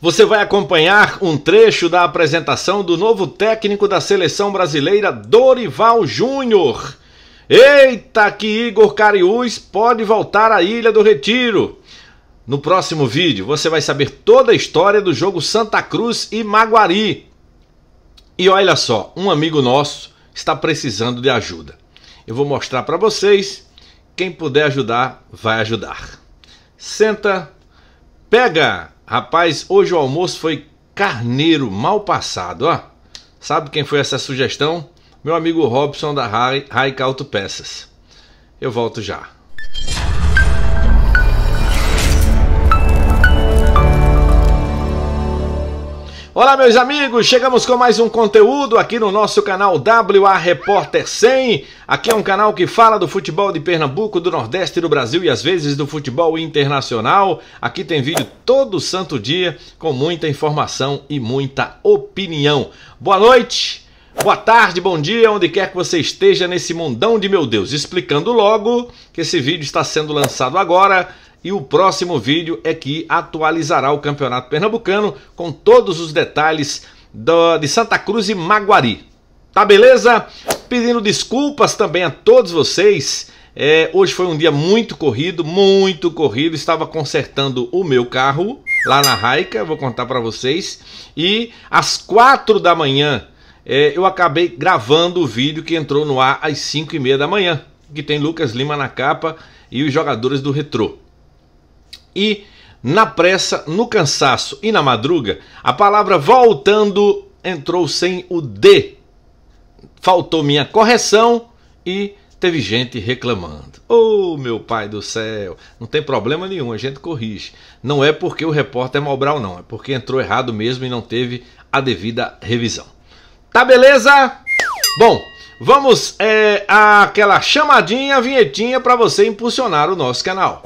Você vai acompanhar um trecho da apresentação do novo técnico da seleção brasileira, Dorival Júnior. Eita, que Igor Cariús pode voltar à Ilha do Retiro. No próximo vídeo você vai saber toda a história do jogo Santa Cruz e Maguari. E olha só, um amigo nosso está precisando de ajuda. Eu vou mostrar para vocês. Quem puder ajudar, vai ajudar. Senta, pega! Rapaz, hoje o almoço foi carneiro mal passado, ó. Sabe quem foi essa sugestão? Meu amigo Robson da Rai Auto Peças. Eu volto já. Olá, meus amigos, chegamos com mais um conteúdo aqui no nosso canal WA Repórter 100. Aqui é um canal que fala do futebol de Pernambuco, do Nordeste do Brasil e às vezes do futebol internacional. Aqui tem vídeo todo santo dia com muita informação e muita opinião. Boa noite. Boa tarde, bom dia, onde quer que você esteja nesse mundão de meu Deus. Explicando logo que esse vídeo está sendo lançado agora e o próximo vídeo é que atualizará o Campeonato Pernambucano com todos os detalhes do, de Santa Cruz e Maguari. Tá beleza? Pedindo desculpas também a todos vocês. É, hoje foi um dia muito corrido, muito corrido. Estava consertando o meu carro lá na Raica, vou contar para vocês. E às quatro da manhã é, eu acabei gravando o vídeo que entrou no ar às cinco e meia da manhã, que tem Lucas Lima na capa e os jogadores do Retro e na pressa, no cansaço e na madruga, a palavra voltando entrou sem o D. Faltou minha correção e teve gente reclamando. Oh, meu pai do céu, não tem problema nenhum, a gente corrige. Não é porque o repórter é Malbrau, não, é porque entrou errado mesmo e não teve a devida revisão. Tá beleza? Bom, vamos é, àquela chamadinha, vinhetinha para você impulsionar o nosso canal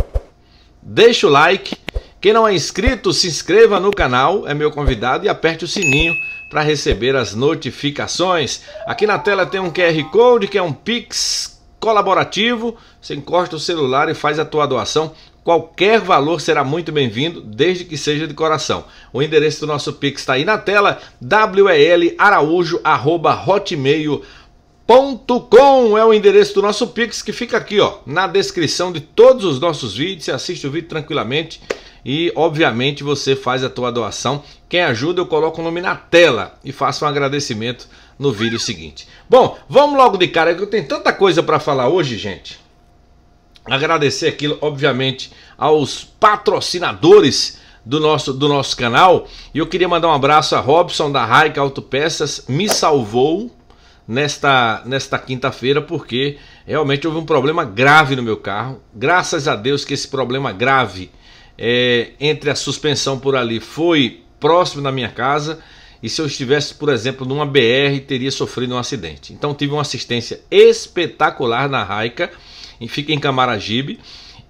deixa o like. Quem não é inscrito, se inscreva no canal, é meu convidado, e aperte o sininho para receber as notificações. Aqui na tela tem um QR Code, que é um Pix colaborativo. Você encosta o celular e faz a tua doação. Qualquer valor será muito bem-vindo, desde que seja de coração. O endereço do nosso Pix está aí na tela, welaraújo.hotmail.com com é o endereço do nosso Pix que fica aqui ó, na descrição de todos os nossos vídeos. Você assiste o vídeo tranquilamente e, obviamente, você faz a tua doação. Quem ajuda, eu coloco o nome na tela e faço um agradecimento no vídeo seguinte. Bom, vamos logo de cara, que eu tenho tanta coisa para falar hoje, gente. Agradecer aquilo, obviamente, aos patrocinadores do nosso, do nosso canal. E eu queria mandar um abraço a Robson da Raica Autopeças, me salvou nesta, nesta quinta-feira, porque realmente houve um problema grave no meu carro. Graças a Deus que esse problema grave é, entre a suspensão por ali foi próximo da minha casa. E se eu estivesse, por exemplo, numa BR, teria sofrido um acidente. Então tive uma assistência espetacular na Raica, e fica em Camaragibe.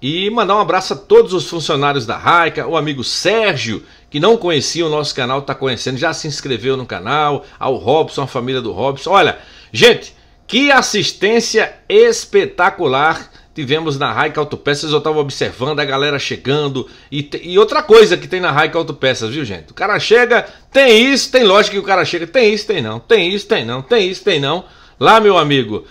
E mandar um abraço a todos os funcionários da Raica, o amigo Sérgio, que não conhecia o nosso canal, está conhecendo, já se inscreveu no canal, ao Robson, a família do Robson. Olha, gente, que assistência espetacular tivemos na Raica Autopeças. Eu estava observando a galera chegando e, e outra coisa que tem na Raica Autopeças, viu, gente? O cara chega, tem isso, tem lógica que o cara chega, tem isso, tem não, tem isso, tem não, tem isso, tem não. Lá, meu amigo,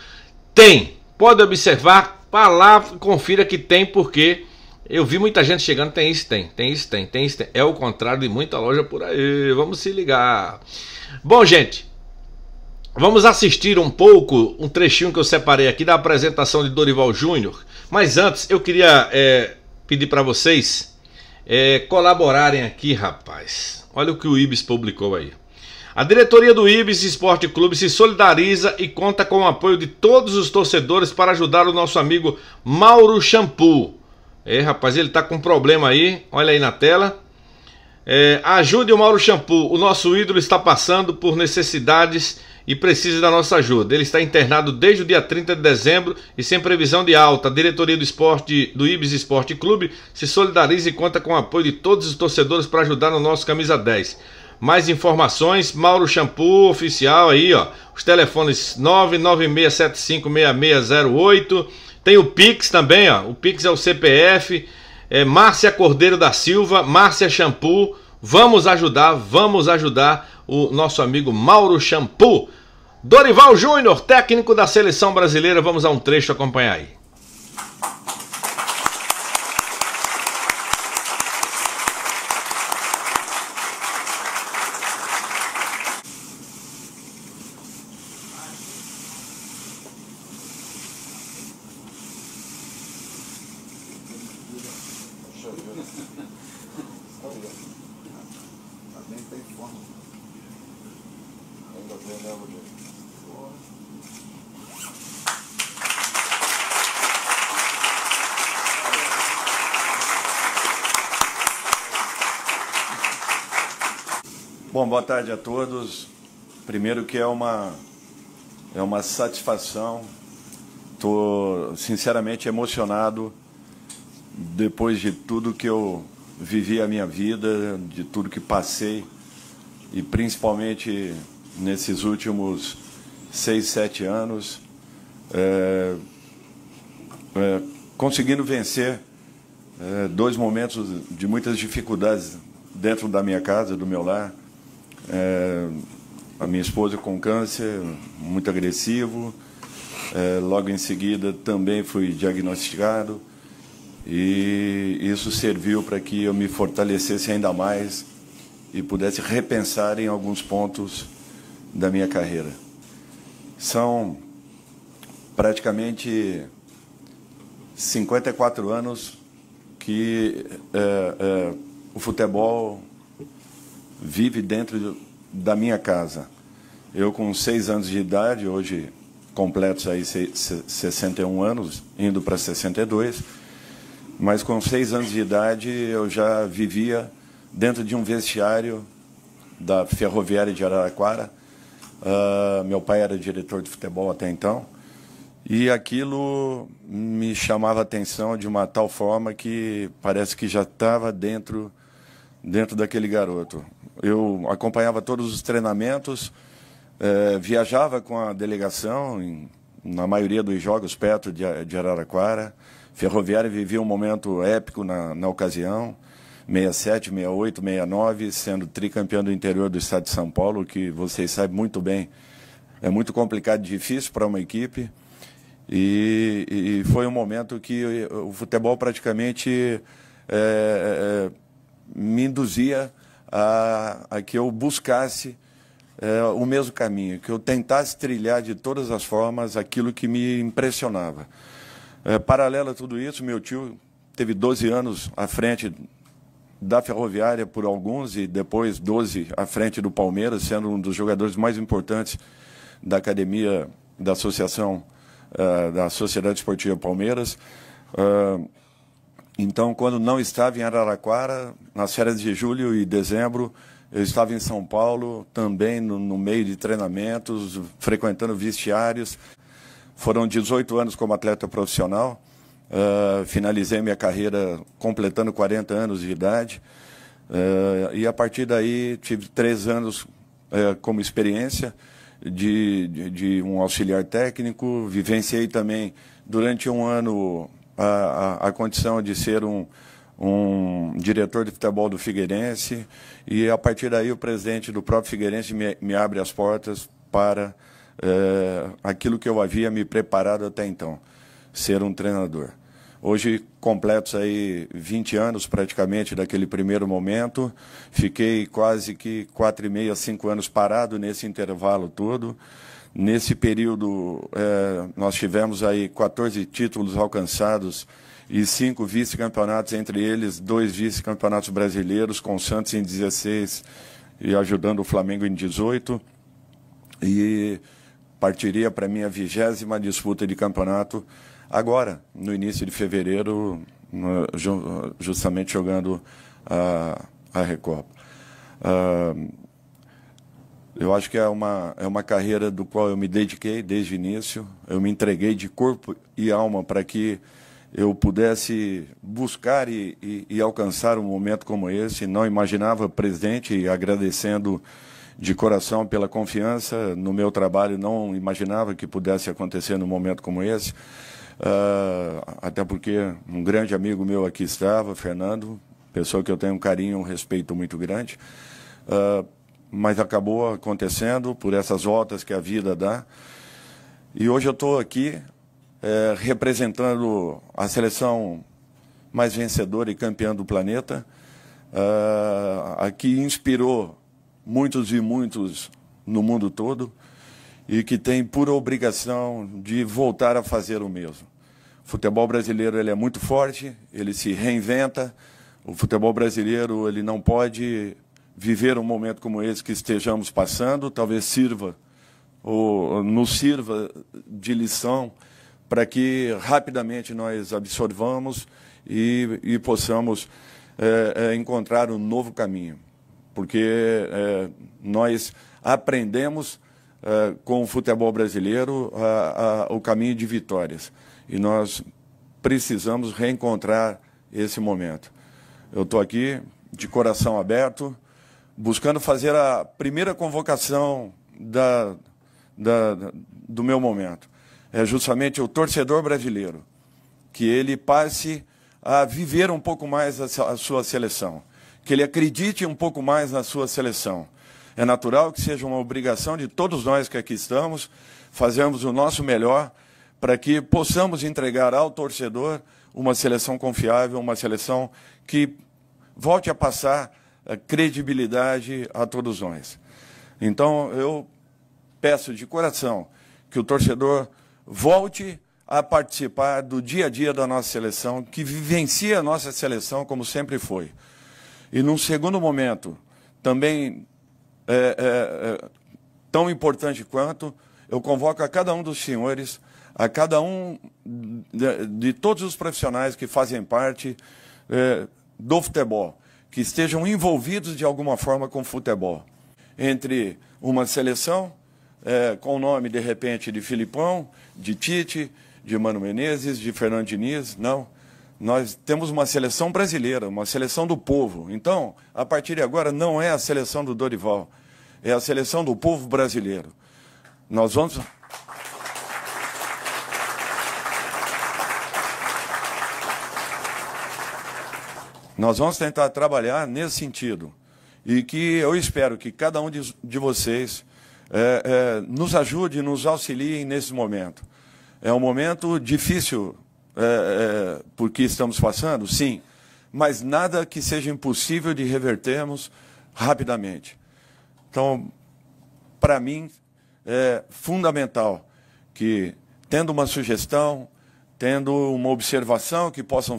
tem. Pode observar, vá lá, confira que tem, porque eu vi muita gente chegando, tem isso, tem, tem isso, tem, tem isso, tem. É o contrário de muita loja por aí. Vamos se ligar. Bom, gente, vamos assistir um pouco um trechinho que eu separei aqui da apresentação de Dorival Júnior. Mas antes, eu queria é, pedir para vocês é, colaborarem aqui, rapaz. Olha o que o Ibis publicou aí. A diretoria do Ibis Esporte Clube se solidariza e conta com o apoio de todos os torcedores para ajudar o nosso amigo Mauro Shampoo é, rapaz, ele tá com um problema aí. Olha aí na tela. É, ajude o Mauro Shampoo. O nosso ídolo está passando por necessidades e precisa da nossa ajuda. Ele está internado desde o dia 30 de dezembro e sem previsão de alta. A diretoria do esporte do Ibis Esporte Clube se solidariza e conta com o apoio de todos os torcedores para ajudar no nosso camisa 10. Mais informações, Mauro Shampoo oficial aí, ó. Os telefones 996756608 tem o Pix também, ó. O Pix é o CPF. É Márcia Cordeiro da Silva, Márcia Shampoo. Vamos ajudar, vamos ajudar o nosso amigo Mauro Shampoo. Dorival Júnior, técnico da seleção brasileira. Vamos a um trecho acompanhar aí. Bom, boa tarde a todos. Primeiro que é uma é uma satisfação. Tô sinceramente emocionado depois de tudo que eu vivi a minha vida, de tudo que passei e principalmente nesses últimos seis, sete anos, é, é, conseguindo vencer é, dois momentos de muitas dificuldades dentro da minha casa, do meu lar é, a minha esposa com câncer, muito agressivo. É, logo em seguida também fui diagnosticado e isso serviu para que eu me fortalecesse ainda mais e pudesse repensar em alguns pontos da minha carreira. São praticamente 54 anos que é, é o futebol vive dentro da minha casa. Eu, com seis anos de idade, hoje completos aí 61 anos, indo para 62, mas com seis anos de idade eu já vivia dentro de um vestiário da Ferroviária de Araraquara. Uh, meu pai era diretor de futebol até então. E aquilo me chamava a atenção de uma tal forma que parece que já estava dentro, dentro daquele garoto. Eu acompanhava todos os treinamentos, eh, viajava com a delegação em, na maioria dos jogos perto de, de Araraquara. Ferroviária vivia um momento épico na, na ocasião, 67, 68, 69, sendo tricampeão do interior do estado de São Paulo, que vocês sabem muito bem, é muito complicado e difícil para uma equipe. E, e, foi um momento que o futebol praticamente é, é, me induzia a, a que eu buscasse é, o mesmo caminho, que eu tentasse trilhar de todas as formas aquilo que me impressionava. É, paralelo a tudo isso, meu tio teve 12 anos à frente da Ferroviária por alguns e depois 12 à frente do Palmeiras, sendo um dos jogadores mais importantes da academia da associação uh, da Sociedade Esportiva Palmeiras. Uh, então, quando não estava em Araraquara, nas férias de julho e dezembro, eu estava em São Paulo, também no, no meio de treinamentos, frequentando vestiários. Foram 18 anos como atleta profissional. Uh, finalizei minha carreira completando 40 anos de idade. Uh, e a partir daí tive três anos uh, como experiência de, de, de um auxiliar técnico. Vivenciei também durante um ano a, a condição de ser um, um diretor de futebol do Figueirense e a partir daí o presidente do próprio Figueirense me, me abre as portas para é, aquilo que eu havia me preparado até então, ser um treinador. Hoje completos aí 20 anos praticamente daquele primeiro momento, fiquei quase que quatro e meia, cinco anos parado nesse intervalo todo. Nesse período, é, nós tivemos aí 14 títulos alcançados e cinco vice-campeonatos, entre eles dois vice-campeonatos brasileiros, com o Santos em 16 e ajudando o Flamengo em 18. E partiria para a minha vigésima disputa de campeonato agora, no início de fevereiro, justamente jogando a, a Recopa. Uh, eu acho que é uma, é uma carreira do qual eu me dediquei desde o início. Eu me entreguei de corpo e alma para que eu pudesse buscar e, e, e, alcançar um momento como esse. Não imaginava, presidente, agradecendo de coração pela confiança no meu trabalho, não imaginava que pudesse acontecer num momento como esse. Uh, até porque um grande amigo meu aqui estava, Fernando, pessoa que eu tenho um carinho, um respeito muito grande. Uh, mas acabou acontecendo por essas voltas que a vida dá. E hoje eu estou aqui é, representando a seleção mais vencedora e campeã do planeta, uh, a que inspirou muitos e muitos no mundo todo e que tem por obrigação de voltar a fazer o mesmo. O futebol brasileiro ele é muito forte, ele se reinventa. O futebol brasileiro ele não pode viver um momento como esse que estejamos passando, talvez sirva ou nos sirva de lição para que rapidamente nós absorvamos e, e possamos é, é, encontrar um novo caminho, porque é, nós aprendemos é, com o futebol brasileiro a, a, o caminho de vitórias e nós precisamos reencontrar esse momento. Eu estou aqui de coração aberto buscando fazer a primeira convocação da, da, do meu momento. É justamente o torcedor brasileiro, que ele passe a viver um pouco mais a, a sua seleção, que ele acredite um pouco mais na sua seleção. É natural que seja uma obrigação de todos nós que aqui estamos fazermos o nosso melhor para que possamos entregar ao torcedor uma seleção confiável, uma seleção que volte a passar credibilidade a todos nós. Então, eu peço de coração que o torcedor volte a participar do dia a dia da nossa seleção, que vivencia a nossa seleção como sempre foi. E num segundo momento, também é, é, é, tão importante quanto, eu convoco a cada um dos senhores, a cada um de, de todos os profissionais que fazem parte é, do futebol que estejam envolvidos de alguma forma com futebol. Entre uma seleção, é, com o nome, de repente, de Filipão, de Tite, de Mano Menezes, de Fernando Diniz, não. Nós temos uma seleção brasileira, uma seleção do povo. Então, a partir de agora, não é a seleção do Dorival, é a seleção do povo brasileiro. Nós vamos. Nós vamos tentar trabalhar nesse sentido. E que eu espero que cada um de, de vocês é, é, nos ajude, nos auxilie nesse momento. É um momento difícil é, é, porque estamos passando, sim, mas nada que seja impossível de revertermos rapidamente. Então, para mim, é fundamental que, tendo uma sugestão, tendo uma observação que possam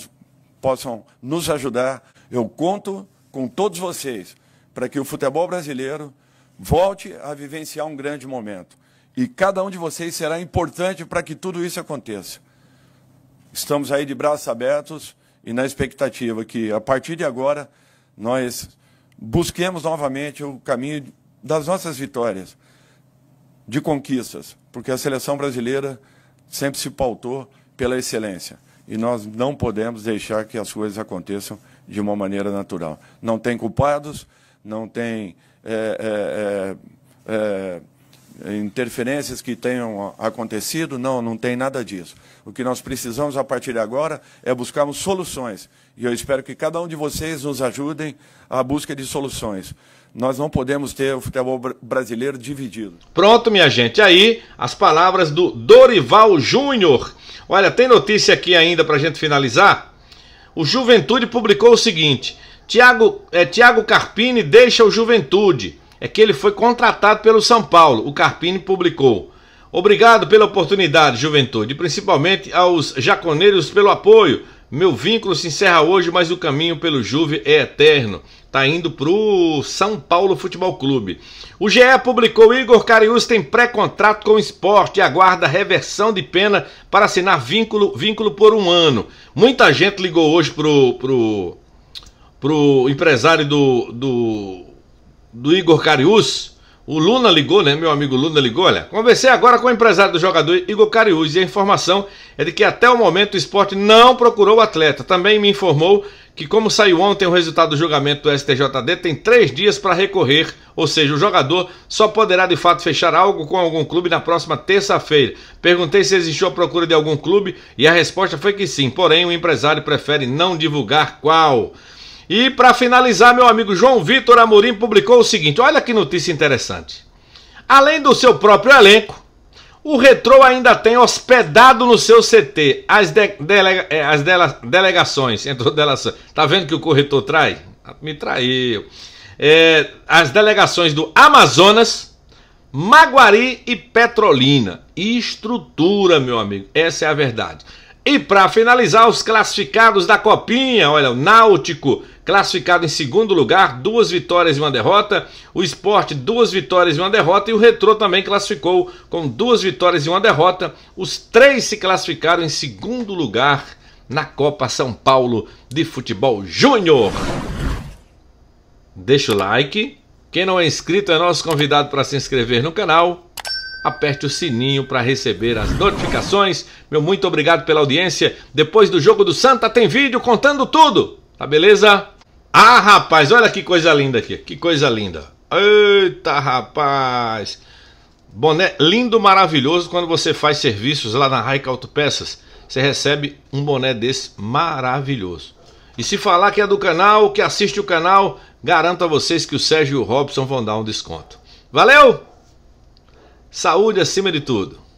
possam nos ajudar. Eu conto com todos vocês para que o futebol brasileiro volte a vivenciar um grande momento. E cada um de vocês será importante para que tudo isso aconteça. Estamos aí de braços abertos e na expectativa que, a partir de agora, nós busquemos novamente o caminho das nossas vitórias, de conquistas, porque a seleção brasileira sempre se pautou pela excelência e nós não podemos deixar que as coisas aconteçam de uma maneira natural. Não tem culpados, não tem é, é, é, é interferências que tenham acontecido. Não, não tem nada disso. O que nós precisamos a partir de agora é buscarmos soluções. E eu espero que cada um de vocês nos ajudem à busca de soluções. Nós não podemos ter o futebol brasileiro dividido. Pronto, minha gente. Aí as palavras do Dorival Júnior. Olha, tem notícia aqui ainda para a gente finalizar. O Juventude publicou o seguinte: Tiago é, Thiago Carpini deixa o Juventude é que ele foi contratado pelo São Paulo. O Carpini publicou. Obrigado pela oportunidade, juventude, principalmente aos jaconeiros pelo apoio. Meu vínculo se encerra hoje, mas o caminho pelo Juve é eterno. Tá indo pro São Paulo Futebol Clube. O GE publicou Igor Carius tem pré-contrato com o esporte e aguarda reversão de pena para assinar vínculo, vínculo por um ano. Muita gente ligou hoje pro, pro, pro empresário do, do do Igor Carius. O Luna ligou, né? Meu amigo Luna ligou. Olha, conversei agora com o empresário do jogador Igor Carius e a informação é de que até o momento o esporte não procurou o atleta. Também me informou que, como saiu ontem o resultado do julgamento do STJD, tem três dias para recorrer, ou seja, o jogador só poderá de fato fechar algo com algum clube na próxima terça-feira. Perguntei se existiu a procura de algum clube e a resposta foi que sim, porém o empresário prefere não divulgar qual. E para finalizar, meu amigo João Vitor Amorim publicou o seguinte: olha que notícia interessante. Além do seu próprio elenco, o Retro ainda tem hospedado no seu CT as, de, delega, eh, as dela, delegações. Entrou delação. Tá vendo que o corretor trai? Me traiu. É, as delegações do Amazonas, Maguari e Petrolina. estrutura, meu amigo. Essa é a verdade. E para finalizar, os classificados da Copinha, olha, o Náutico classificado em segundo lugar, duas vitórias e uma derrota. O Esporte, duas vitórias e uma derrota. E o Retrô também classificou com duas vitórias e uma derrota. Os três se classificaram em segundo lugar na Copa São Paulo de Futebol Júnior. Deixa o like. Quem não é inscrito é nosso convidado para se inscrever no canal. Aperte o sininho para receber as notificações. Meu muito obrigado pela audiência. Depois do jogo do Santa tem vídeo contando tudo. Tá beleza? Ah, rapaz, olha que coisa linda aqui. Que coisa linda. Eita, rapaz. Boné lindo, maravilhoso. Quando você faz serviços lá na Raica Autopeças, você recebe um boné desse maravilhoso. E se falar que é do canal, que assiste o canal, garanto a vocês que o Sérgio e o Robson vão dar um desconto. Valeu! Saúde acima de tudo.